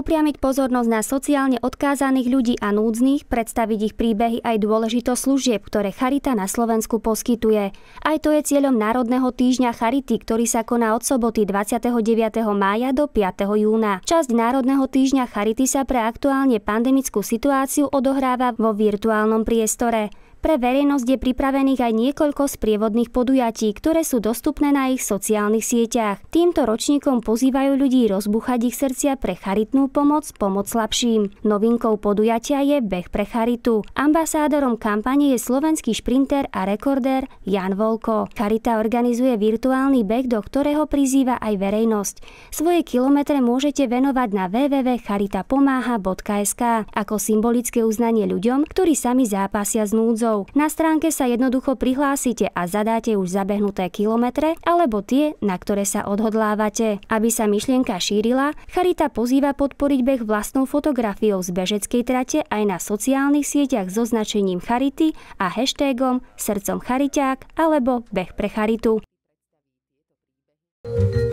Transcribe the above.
upriamiť pozornosť na sociálne odkázaných ľudí a núdznych, predstaviť ich príbehy aj dôležitosť služieb, ktoré Charita na Slovensku poskytuje. Aj to je cieľom Národného týždňa Charity, ktorý sa koná od soboty 29. mája do 5. júna. Časť Národného týždňa Charity sa pre aktuálne pandemickú situáciu odohráva vo virtuálnom priestore. Pre verejnosť je pripravených aj niekoľko sprievodných podujatí, ktoré sú dostupné na ich sociálnych sieťach. Týmto ročníkom pozývajú ľudí rozbuchať ich srdcia pre charitnú pomoc, pomoc slabším. Novinkou podujatia je Beh pre charitu. Ambasádorom kampane je slovenský šprinter a rekordér Jan Volko. Charita organizuje virtuálny beh, do ktorého prizýva aj verejnosť. Svoje kilometre môžete venovať na www.charitapomáha.sk ako symbolické uznanie ľuďom, ktorí sami zápasia s núdzou jazdcov. Na stránke sa jednoducho prihlásite a zadáte už zabehnuté kilometre alebo tie, na ktoré sa odhodlávate. Aby sa myšlienka šírila, Charita pozýva podporiť beh vlastnou fotografiou z bežeckej trate aj na sociálnych sieťach so označením Charity a hashtagom Srdcom Chariťák alebo Beh pre Charitu. thank you